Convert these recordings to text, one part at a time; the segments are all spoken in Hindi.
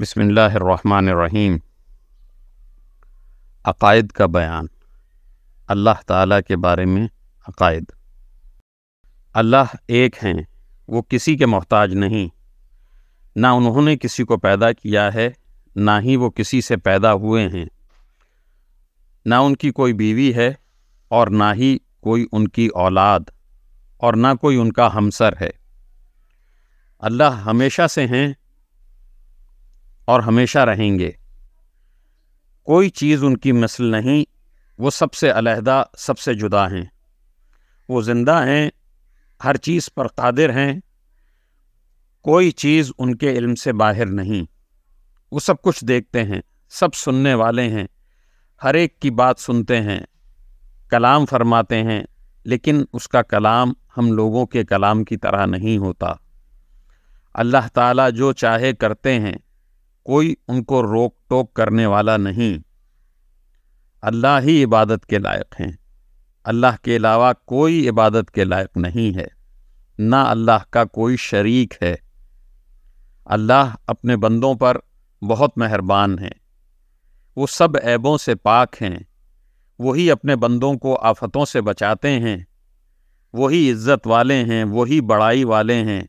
बसमीम अकायद का बयान अल्लाह ताला के बारे में अकायद अल्लाह एक हैं वो किसी के मोहताज नहीं ना उन्होंने किसी को पैदा किया है ना ही वो किसी से पैदा हुए हैं ना उनकी कोई बीवी है और ना ही कोई उनकी औलाद और ना कोई उनका हमसर है अल्लाह हमेशा से हैं और हमेशा रहेंगे कोई चीज़ उनकी मिसल नहीं वो सबसे अलहदा सबसे जुदा हैं वो ज़िंदा हैं हर चीज़ पर कादिर हैं कोई चीज़ उनके इल्म से बाहर नहीं वो सब कुछ देखते हैं सब सुनने वाले हैं हर एक की बात सुनते हैं कलाम फरमाते हैं लेकिन उसका कलाम हम लोगों के कलाम की तरह नहीं होता अल्लाह ताला जो चाहे करते हैं कोई उनको रोक टोक करने वाला नहीं अल्लाह ही इबादत के लायक हैं अल्लाह के अलावा कोई इबादत के लायक नहीं है ना अल्लाह का कोई शरीक है अल्लाह अपने बंदों पर बहुत मेहरबान हैं वो सब ऐबों से पाक हैं वही अपने बंदों को आफतों से बचाते हैं वही इज़्ज़त वाले हैं वही बड़ाई वाले हैं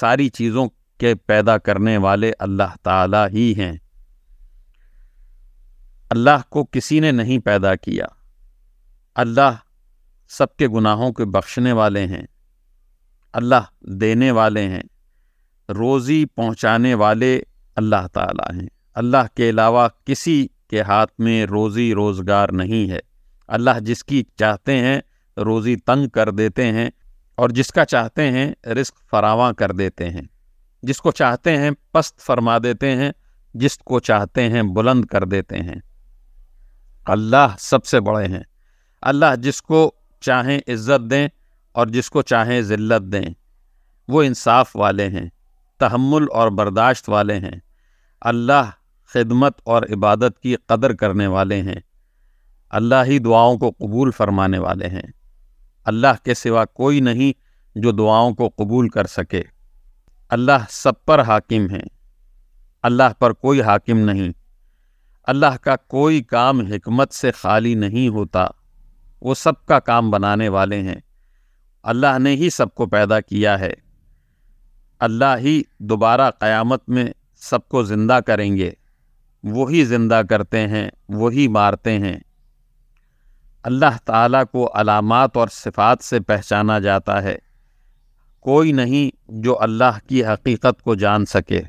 सारी चीज़ों के पैदा करने वाले अल्लाह ताला ही हैं अल्लाह को किसी ने नहीं पैदा किया अल्लाह सबके गुनाहों के बख्शने वाले हैं अल्लाह देने वाले हैं रोज़ी पहुंचाने वाले अल्लाह ताला हैं अल्लाह के अलावा किसी के हाथ में रोज़ी रोज़गार नहीं है अल्लाह जिसकी चाहते हैं रोज़ी तंग कर देते हैं और जिसका चाहते हैं रिस्क फरावा कर देते हैं जिसको चाहते हैं पस्त फरमा देते हैं जिसको चाहते हैं बुलंद कर देते हैं अल्लाह सबसे बड़े हैं अल्लाह जिसको चाहें इज़्ज़त दें और जिसको चाहें ज़िल्लत दें वो इंसाफ वाले हैं तहमुल और बर्दाश्त वाले हैं अल्लाह खिदमत और इबादत की कदर करने वाले हैं अल्लाह ही दुआओं को कबूल फरमाने वाले हैं अल्लाह के सिवा कोई नहीं जो दुआओं को कबूल कर सके अल्लाह सब पर हाकिम है अल्लाह पर कोई हाकिम नहीं अल्लाह का कोई काम हमत से खाली नहीं होता वो सब का काम बनाने वाले हैं अल्लाह ने ही सबको पैदा किया है अल्लाह ही दोबारा क़यामत में सबको ज़िंदा करेंगे वही ज़िंदा करते हैं वही मारते हैं अल्लाह ताला को अलामत और सिफात से पहचाना जाता है कोई नहीं जो अल्लाह की हकीकत को जान सके